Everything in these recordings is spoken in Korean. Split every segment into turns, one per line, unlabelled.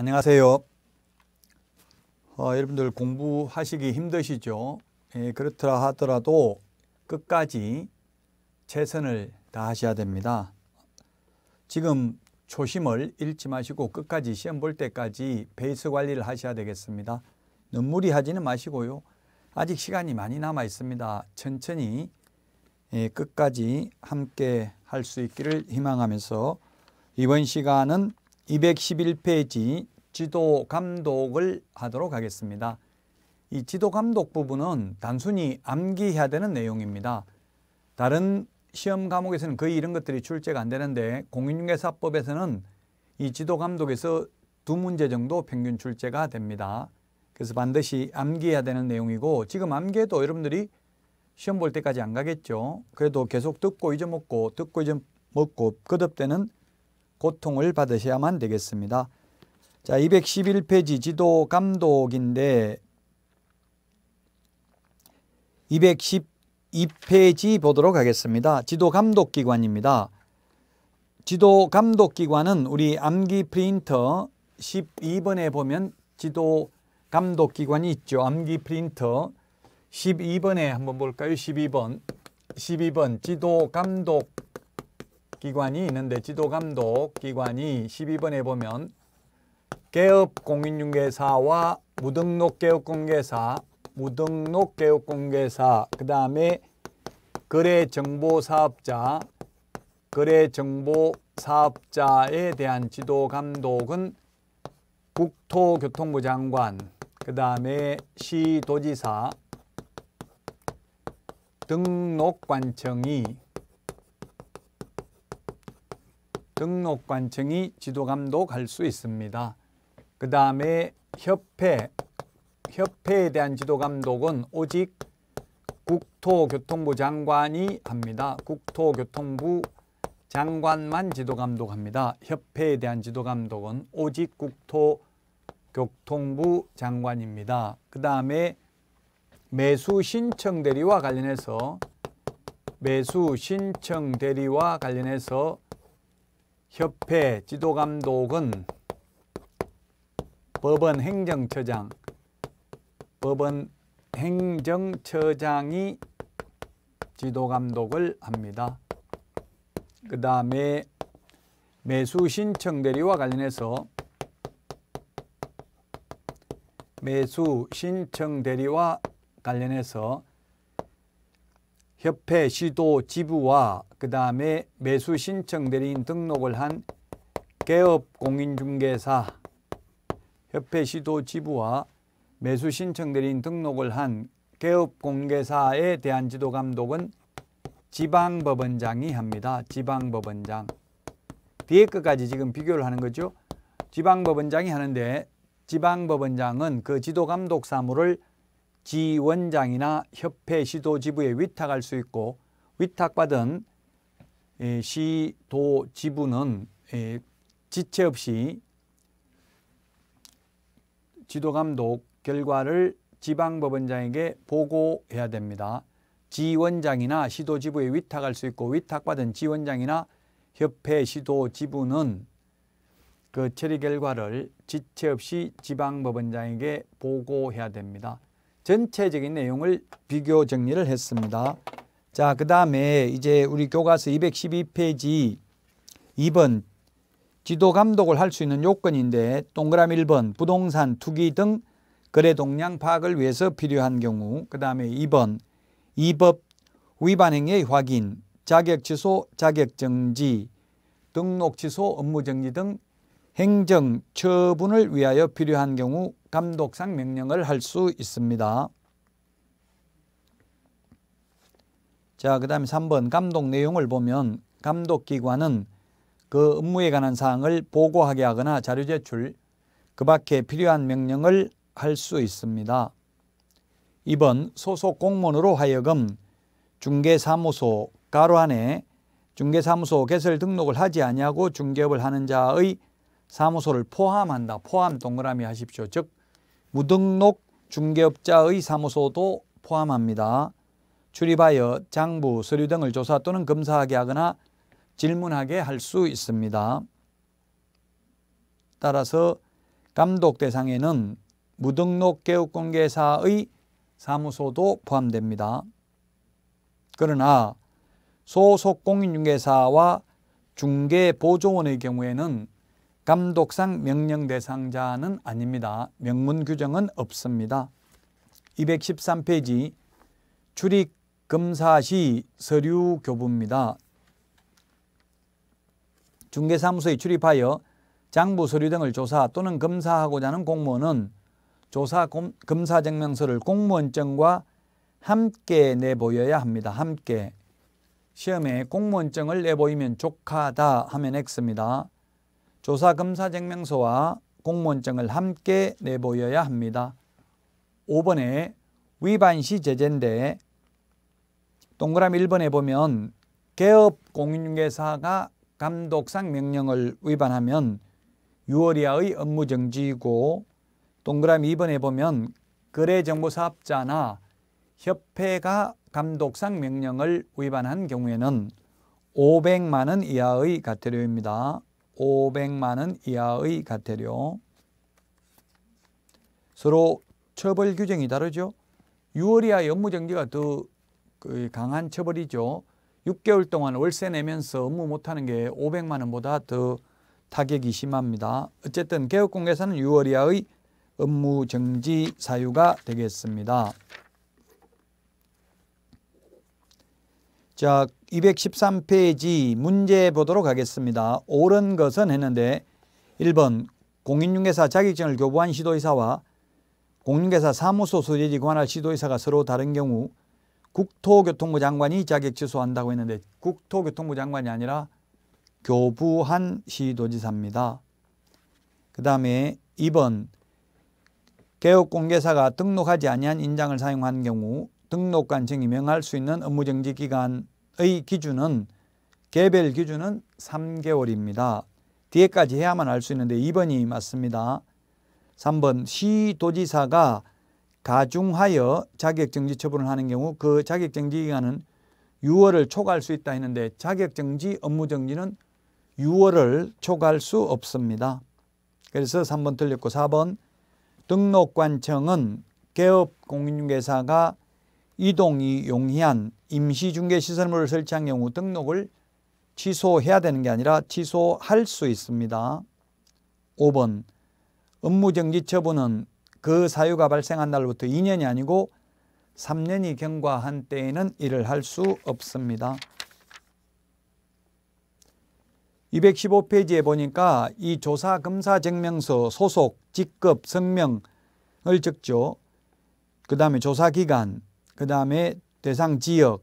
안녕하세요. 어, 여러분들 공부하시기 힘드시죠? 예, 그렇더라 하더라도 끝까지 최선을 다하셔야 됩니다. 지금 초심을 잃지 마시고 끝까지 시험 볼 때까지 베이스 관리를 하셔야 되겠습니다. 눈물이 하지는 마시고요. 아직 시간이 많이 남아 있습니다. 천천히 예, 끝까지 함께 할 수 있기를 희망하면서 이번 시간은 211페이지 지도 감독을 하도록 하겠습니다. 이 지도 감독 부분은 단순히 암기해야 되는 내용입니다. 다른 시험 과목에서는 거의 이런 것들이 출제가 안 되는데 공인중개사법에서는 이 지도 감독에서 두 문제 정도 평균 출제가 됩니다. 그래서 반드시 암기해야 되는 내용이고 지금 암기해도 여러분들이 시험 볼 때까지 안 가겠죠. 그래도 계속 듣고 잊어먹고 듣고 잊어먹고 거듭되는 고통을 받으셔야만 되겠습니다. 자, 211페이지 지도 감독인데 212페이지 보도록 하겠습니다. 지도 감독 기관입니다. 지도 감독 기관은 우리 암기 프린터 12번에 보면 지도 감독 기관이 있죠. 암기 프린터 12번에 한번 볼까요? 12번. 12번 지도 감독 기관이 있는데 지도감독 기관이 12번에 보면 개업 공인중개사와 무등록 개업 공개사, 무등록 개업 공개사, 그 다음에 거래 정보 사업자, 거래 정보 사업자에 대한 지도 감독은 국토교통부 장관, 그 다음에 시도지사, 등록관청이 등록관청이 지도감독할 수 있습니다. 그 다음에 협회, 협회에 대한 지도감독은 오직 국토교통부 장관이 합니다. 국토교통부 장관만 지도감독합니다. 협회에 대한 지도감독은 오직 국토교통부 장관입니다. 그 다음에 매수 신청 대리와 관련해서 매수 신청 대리와 관련해서 협회 지도감독은 법원 행정처장 법원 행정처장이 지도감독을 합니다. 그 다음에 매수 신청 대리와 관련해서 매수 신청 대리와 관련해서 협회 시도 지부와 그 다음에 매수 신청 대리인 등록을 한 개업 공인중개사 협회 시도 지부와 매수 신청 대리인 등록을 한 개업 공개사에 대한 지도 감독은 지방법원장이 합니다. 지방법원장. 뒤에 끝까지 지금 비교를 하는 거죠. 지방법원장이 하는데 지방법원장은 그 지도감독 사무를 지원장이나 협회 시도지부에 위탁할 수 있고 위탁받은 예, 시, 도, 지부는 예, 지체 없이 지도감독 결과를 지방법원장에게 보고해야 됩니다. 지원장이나 시도지부에 위탁할 수 있고 위탁받은 지원장이나 협회 시도지부는 그 처리 결과를 지체 없이 지방법원장에게 보고해야 됩니다. 전체적인 내용을 비교 정리를 했습니다. 자, 그 다음에 이제 우리 교과서 212페이지 2번 지도 감독을 할 수 있는 요건인데 동그라미 1번 부동산 투기 등 거래 동량 파악을 위해서 필요한 경우 그 다음에 2번 이법 위반 행위 확인 자격 취소 자격 정지 등록 취소 업무 정지 등 행정 처분을 위하여 필요한 경우 감독상 명령을 할 수 있습니다. 자, 그 다음에 3번 감독 내용을 보면 감독기관은 그 업무에 관한 사항을 보고하게 하거나 자료 제출, 그 밖에 필요한 명령을 할 수 있습니다. 2번 소속 공무원으로 하여금 중개사무소 가로 안에 중개사무소 개설 등록을 하지 아니하고 중개업을 하는 자의 사무소를 포함한다. 포함 동그라미 하십시오. 즉 무등록 중개업자의 사무소도 포함합니다. 출입하여 장부, 서류 등을 조사 또는 검사하게 하거나 질문하게 할 수 있습니다. 따라서 감독 대상에는 무등록 교육공개사의 사무소도 포함됩니다. 그러나 소속 공인중개사와 중개보조원의 경우에는 감독상 명령 대상자는 아닙니다. 명문 규정은 없습니다. 213페이지 출입 금사시 서류교부입니다. 중개사무소에 출입하여 장부 서류 등을 조사 또는 검사하고자 하는 공무원은 조사 검사증명서를 공무원증과 함께 내보여야 합니다. 함께 시험에 공무원증을 내보이면 족하다 하면 X입니다. 조사 검사증명서와 공무원증을 함께 내보여야 합니다. 5번에 위반 시 제재인데 동그라미 1번에 보면 개업 공인중개사가 감독상 명령을 위반하면 6월 이하의 업무 정지이고 동그라미 2번에 보면 거래정보사업자나 협회가 감독상 명령을 위반한 경우에는 500만 원 이하의 과태료입니다. 500만 원 이하의 과태료. 서로 처벌 규정이 다르죠. 6월 이하 의 업무 정지가 더그 강한 처벌이죠. 6개월 동안 월세 내면서 업무 못하는 게 500만 원보다 더 타격이 심합니다. 어쨌든 개업공개사는 6월 이하의 업무 정지 사유가 되겠습니다. 자, 213페이지 문제 보도록 하겠습니다. 옳은 것은 했는데 1번 공인중개사 자격증을 교부한 시도의사와 공인중개사 사무소 소재지 관할 시도의사가 서로 다른 경우 국토교통부 장관이 자격 취소한다고 했는데 국토교통부 장관이 아니라 교부한 시도지사입니다. 그 다음에 2번 개업공개사가 등록하지 아니한 인장을 사용한 경우 등록관청 임명할 수 있는 업무정지 기간의 기준은 개별 기준은 3개월입니다. 뒤에까지 해야만 알 수 있는데 2번이 맞습니다. 3번 시도지사가 가중하여 자격정지 처분을 하는 경우 그 자격정지 기간은 6월을 초과할 수 있다 했는데 자격정지 업무정지는 6월을 초과할 수 없습니다. 그래서 3번 틀렸고 4번 등록관청은 개업공인중개사가 이동이 용이한 임시중개시설물을 설치한 경우 등록을 취소해야 되는 게 아니라 취소할 수 있습니다. 5번 업무정지 처분은 그 사유가 발생한 날부터 2년이 아니고 3년이 경과한 때에는 일을 할 수 없습니다. 215페이지에 보니까 이 조사 검사 증명서 소속, 직급, 성명을 적죠. 그 다음에 조사 기간, 그 다음에 대상 지역,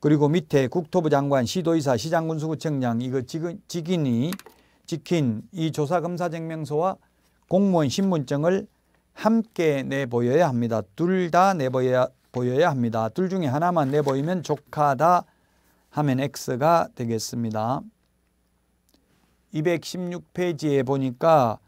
그리고 밑에 국토부 장관, 시도의사, 시장군수구청장 이거 직인이 지킨 이 조사 검사 증명서와 공무원 신분증을 함께 내보여야 합니다. 둘 다 내보여야 보여야 합니다. 둘 중에 하나만 내보이면 조카다 하면 X가 되겠습니다. 216페이지에 보니까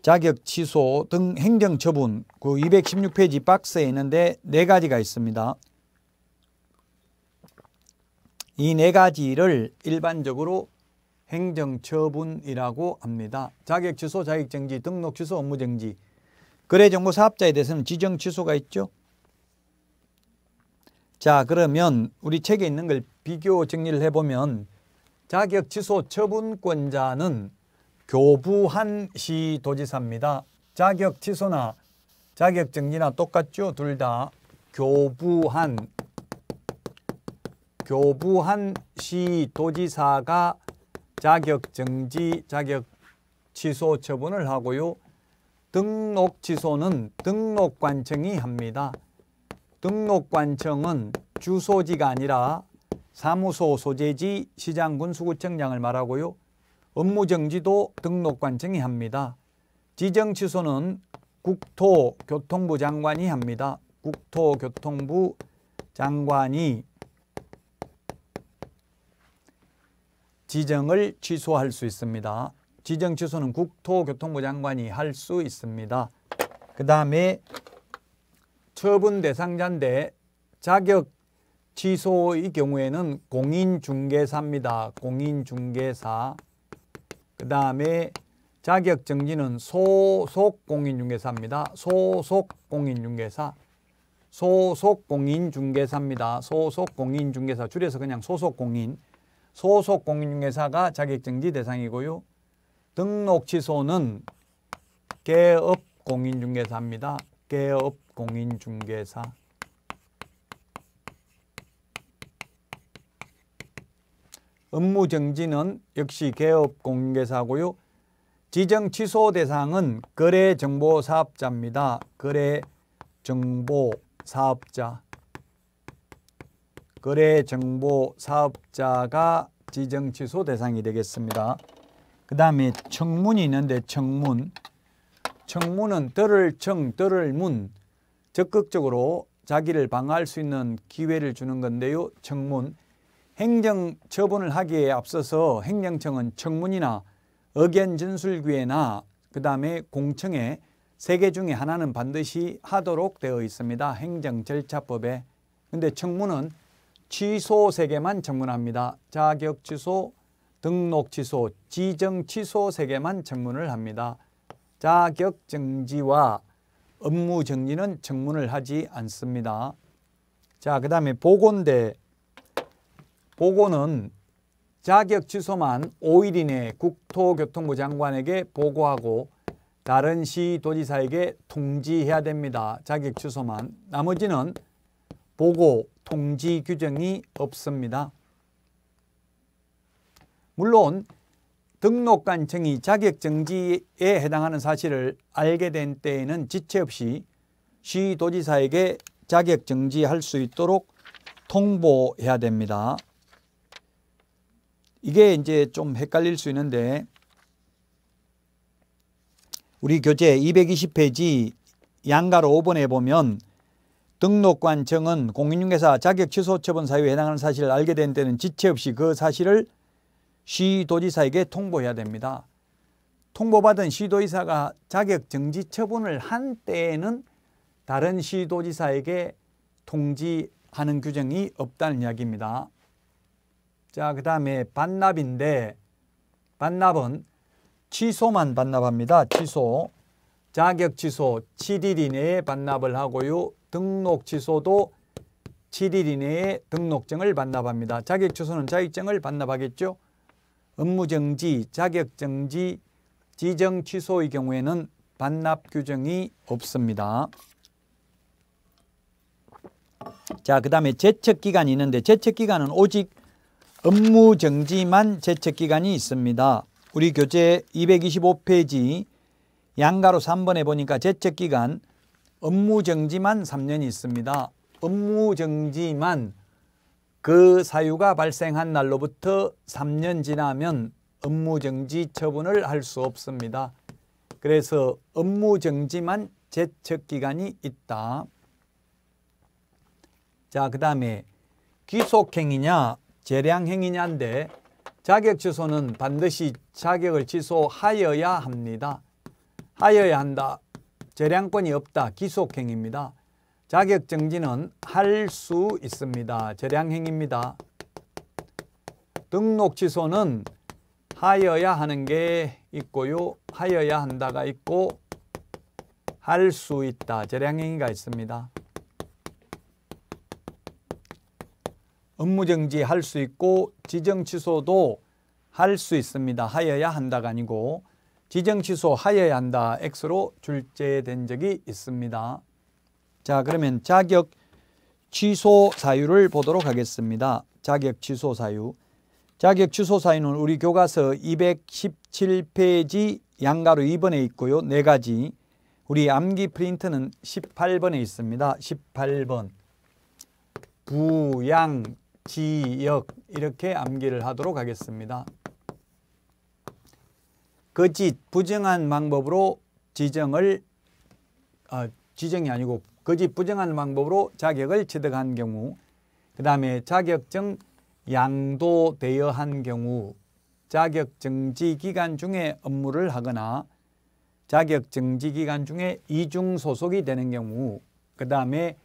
자격 취소 등 행정 처분 그 216페이지 박스에 있는데 네 가지가 있습니다. 이 네 가지를 일반적으로 행정처분이라고 합니다. 자격 취소, 자격 정지, 등록 취소, 업무 정지. 거래 정보 사업자에 대해서는 지정 취소가 있죠. 자, 그러면 우리 책에 있는 걸 비교 정리를 해 보면 자격 취소 처분권자는 교부한 시 도지사입니다. 자격 취소나 자격 정지나 똑같죠? 둘 다 교부한 교부한 시 도지사가 자격 정지, 자격 취소 처분을 하고요. 등록 취소는 등록관청이 합니다. 등록관청은 주소지가 아니라 사무소 소재지 시장군 수구청장을 말하고요. 업무정지도 등록관청이 합니다. 지정취소는 국토교통부 장관이 합니다. 국토교통부 장관이 지정을 취소할 수 있습니다. 지정 취소는 국토교통부 장관이 할 수 있습니다. 그 다음에 처분 대상자인데 자격 취소의 경우에는 공인중개사입니다. 공인중개사 그 다음에 자격정지는 소속 공인중개사입니다. 소속 공인중개사 소속 공인중개사입니다. 소속 공인중개사 줄여서 그냥 소속 공인 소속 공인중개사가 자격증지 대상이고요. 등록 취소는 개업 공인중개사입니다. 개업 공인중개사. 업무 정지는 역시 개업 공인중개사고요. 지정 취소 대상은 거래정보사업자입니다. 거래정보사업자. 거래정보 사업자가 지정 취소 대상이 되겠습니다. 그 다음에 청문이 있는데 청문 청문은 들을 청, 들을 문 적극적으로 자기를 방어할 수 있는 기회를 주는 건데요. 청문 행정 처분을 하기에 앞서서 행정청은 청문이나 의견 진술 기회나 그 다음에 공청회 세개 중에 하나는 반드시 하도록 되어 있습니다. 행정 절차법에 근데 청문은 취소 세 개만 정문합니다. 자격 취소, 등록 취소, 지정 취소 세 개만 정문을 합니다. 자격 정지와 업무 정지는 정문을 하지 않습니다. 자, 그 다음에 보건대 보고는 자격 취소만 5일 이내 국토교통부 장관에게 보고하고 다른 시도지사에게 통지해야 됩니다. 자격 취소만. 나머지는 보고 통지 규정이 없습니다. 물론 등록관청이 자격정지에 해당하는 사실을 알게 된 때에는 지체 없이 시도지사에게 자격정지할 수 있도록 통보해야 됩니다. 이게 이제 좀 헷갈릴 수 있는데 우리 교재 220페이지 양가로 5번에 보면 등록관청은 공인중개사 자격 취소 처분 사유에 해당하는 사실을 알게 된 때는 지체 없이 그 사실을 시도지사에게 통보해야 됩니다. 통보받은 시도지사가 자격 정지 처분을 한 때에는 다른 시도지사에게 통지하는 규정이 없다는 이야기입니다. 자, 그 다음에 반납인데 반납은 취소만 반납합니다. 취소. 자격 취소 7일 이내에 반납을 하고요. 등록 취소도 7일 이내에 등록증을 반납합니다. 자격 취소는 자격증을 반납하겠죠. 업무정지, 자격정지, 지정 취소의 경우에는 반납 규정이 없습니다. 자, 그 다음에 제척기간이 있는데 제척기간은 오직 업무정지만 제척기간이 있습니다. 우리 교재 225페이지 양가로 3번에 보니까 제척기간 업무 정지만 3년이 있습니다. 업무 정지만 그 사유가 발생한 날로부터 3년 지나면 업무 정지 처분을 할 수 없습니다. 그래서 업무 정지만 제척 기간이 있다. 자, 그 다음에 귀속행위냐 재량행위냐인데 자격 취소는 반드시 자격을 취소하여야 합니다. 하여야 한다. 재량권이 없다. 기속행입니다 자격정지는 할 수 있습니다. 재량행입니다 등록 취소는 하여야 하는 게 있고요. 하여야 한다가 있고 할 수 있다. 재량행위가 있습니다. 업무정지 할 수 있고 지정취소도 할 수 있습니다. 하여야 한다가 아니고 지정 취소 하여야 한다. X로 출제된 적이 있습니다. 자, 그러면 자격 취소 사유를 보도록 하겠습니다. 자격 취소 사유. 자격 취소 사유는 우리 교과서 217페이지 양가로 2번에 있고요. 네 가지. 우리 암기 프린트는 18번에 있습니다. 18번. 부양 지역 이렇게 암기를 하도록 하겠습니다. 거짓 그 부정한 방법으로 지정을 어, 지정이 아니고 거짓 그 부정한 방법으로 자격을 취득한 경우 그 다음에 자격증 양도되어한 경우 자격증지 기간 중에 업무를 하거나 자격증지 기간 중에 이중 소속이 되는 경우 그 다음에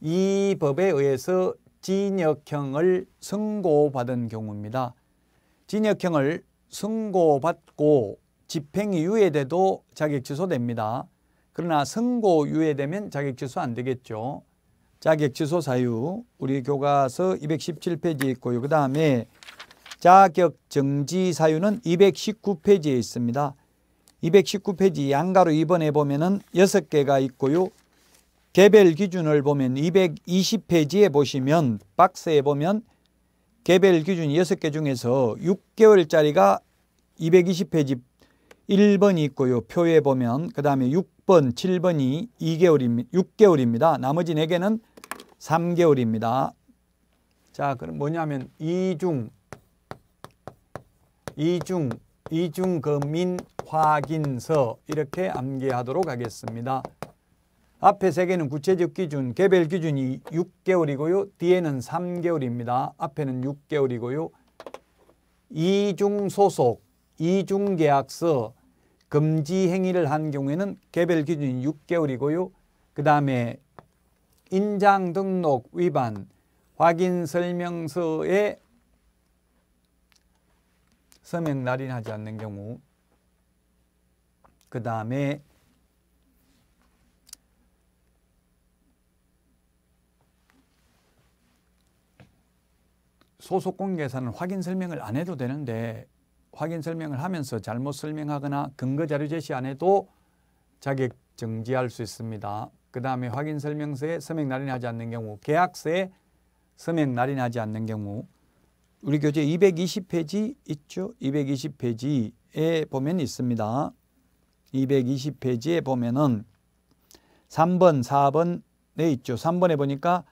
이 법에 의해서 진역형을 선고받은 경우입니다. 진역형을 선고받고 집행이 유예돼도 자격 취소됩니다. 그러나 선고 유예되면 자격 취소 안 되겠죠. 자격 취소 사유 우리 교과서 217페이지에 있고요. 그 다음에 자격 정지 사유는 219페이지에 있습니다. 219페이지 양가로 이번에 보면은 6개가 있고요. 개별 기준을 보면 220페이지에 보시면 박스에 보면 개별 기준 6개 중에서 6개월짜리가 220페이지 1번이 있고요. 표에 보면 그 다음에 6번, 7번이 2개월입니다. 6개월입니다. 나머지 4개는 3개월입니다. 자, 그럼 뭐냐면 이중, 이중, 이중금인 확인서 이렇게 암기하도록 하겠습니다. 앞에 세 개는 구체적 기준, 개별 기준이 6개월이고요. 뒤에는 3개월입니다. 앞에는 6개월이고요. 이중소속, 이중계약서, 금지 행위를 한 경우에는 개별 기준이 6개월이고요. 그 다음에 인장 등록 위반, 확인 설명서에 서명 날인하지 않는 경우 그 다음에 소속 공개사는 확인 설명을 안 해도 되는데 확인 설명을 하면서 잘못 설명하거나 근거 자료 제시 안 해도 자격 정지할 수 있습니다. 그 다음에 확인 설명서에 서명 날인하지 않는 경우, 계약서에 서명 날인하지 않는 경우 우리 교재 220페이지 있죠? 220페이지에 보면 있습니다. 220페이지에 보면은 3번, 4번에 있죠. 3번에 보니까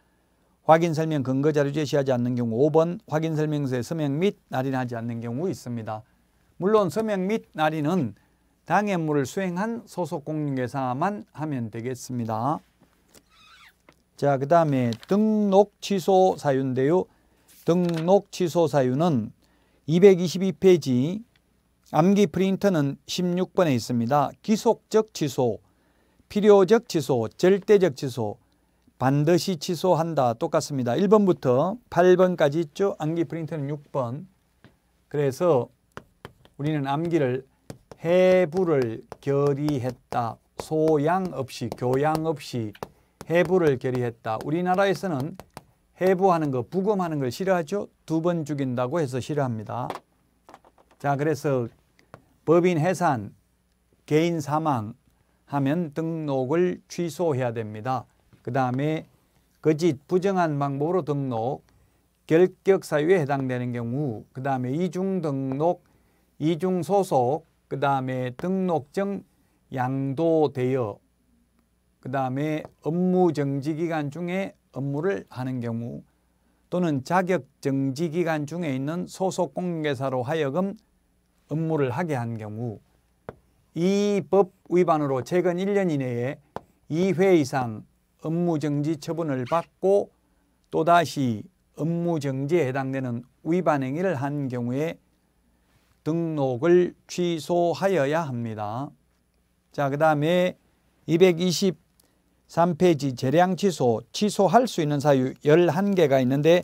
확인 설명 근거 자료 제시하지 않는 경우 5번 확인 설명서에 서명 및 날인하지 않는 경우 있습니다. 물론 서명 및 날인은 당해물을 수행한 소속 공인회사만 하면 되겠습니다. 자, 그 다음에 등록 취소 사유인데요. 등록 취소 사유는 222페이지 암기 프린터는 16번에 있습니다. 기속적 취소, 필요적 취소, 절대적 취소, 반드시 취소한다. 똑같습니다. 1번부터 8번까지 있죠. 암기 프린트는 6번. 그래서 우리는 암기를 해부를 결의했다. 소양 없이 교양 없이 해부를 결의했다. 우리나라에서는 해부하는 거, 부검하는 걸 싫어하죠. 두 번 죽인다고 해서 싫어합니다. 자, 그래서 법인 해산, 개인 사망 하면 등록을 취소해야 됩니다. 그 다음에 거짓 부정한 방법으로 등록 결격 사유에 해당되는 경우 그 다음에 이중 등록 이중 소속 그 다음에 등록증 양도 되어그 다음에 업무 정지 기간 중에 업무를 하는 경우 또는 자격 정지 기간 중에 있는 소속 공개사로 하여금 업무를 하게 한 경우 이 법 위반으로 최근 1년 이내에 2회 이상 업무정지 처분을 받고 또다시 업무정지에 해당되는 위반행위를 한 경우에 등록을 취소하여야 합니다. 자, 그 다음에 223페이지 재량 취소, 취소할 수 있는 사유 11개가 있는데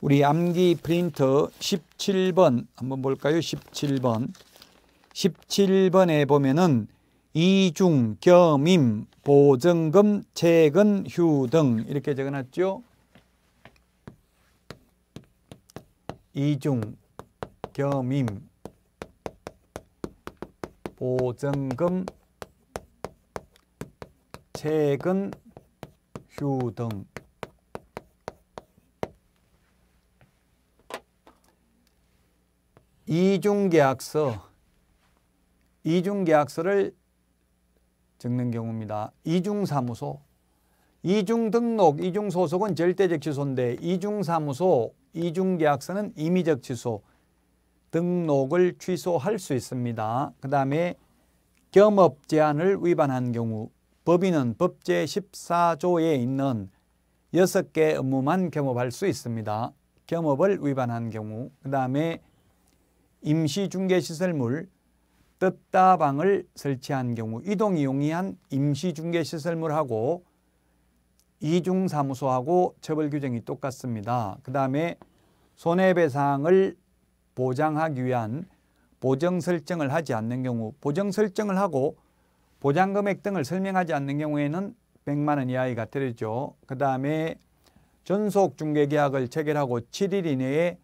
우리 암기 프린트 17번 한번 볼까요? 17번. 17번에 보면은 이중, 겸임, 보증금, 채근, 휴등 이렇게 적어놨죠. 이중, 겸임, 보증금, 채근, 휴 등. 이중계약서, 이중계약서를 적는 경우입니다. 이중사무소, 이중등록, 이중소속은 절대적 취소인데 이중사무소, 이중계약서는 임의적 취소, 등록을 취소할 수 있습니다. 그 다음에 겸업 제한을 위반한 경우 법인은 법제 14조에 있는 6개 업무만 겸업할 수 있습니다. 겸업을 위반한 경우 그 다음에 임시중개시설물 떴다방을 설치한 경우 이동 이용이한 임시중개시설물하고 이중사무소하고 처벌 규정이 똑같습니다. 그 다음에 손해배상을 보장하기 위한 보정 설정을 하지 않는 경우 보정 설정을 하고 보장금액 등을 설명하지 않는 경우에는 100만 원 이하가 의 때리죠. 그 다음에 전속 중개계약을 체결하고 7일 이내에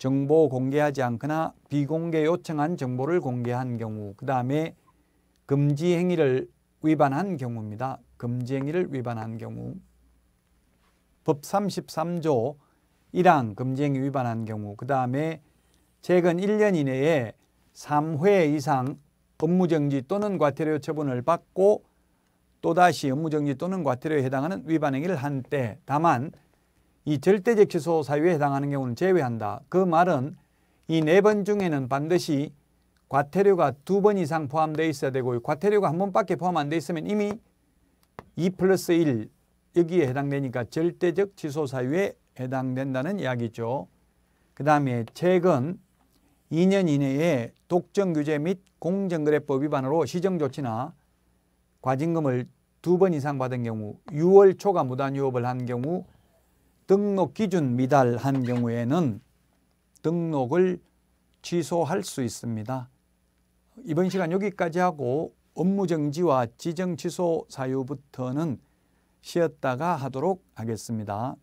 정보 공개하지 않거나 비공개 요청한 정보를 공개한 경우 그 다음에 금지 행위를 위반한 경우입니다. 금지 행위를 위반한 경우 법 33조 1항 금지 행위 위반한 경우 그 다음에 최근 1년 이내에 3회 이상 업무정지 또는 과태료 처분을 받고 또다시 업무정지 또는 과태료에 해당하는 위반 행위를 한때 다만 이 절대적 취소 사유에 해당하는 경우는 제외한다. 그 말은 이 네 번 중에는 반드시 과태료가 두 번 이상 포함되어 있어야 되고 과태료가 한 번밖에 포함 안 돼 있으면 이미 2 플러스 1 여기에 해당되니까 절대적 취소 사유에 해당된다는 이야기죠. 그 다음에 최근 2년 이내에 독점규제 및 공정거래법 위반으로 시정조치나 과징금을 두 번 이상 받은 경우 6월 초과 무단유업을 한 경우 등록 기준 미달한 경우에는 등록을 취소할 수 있습니다. 이번 시간 여기까지 하고 업무정지와 지정취소 사유부터는 쉬었다가 하도록 하겠습니다.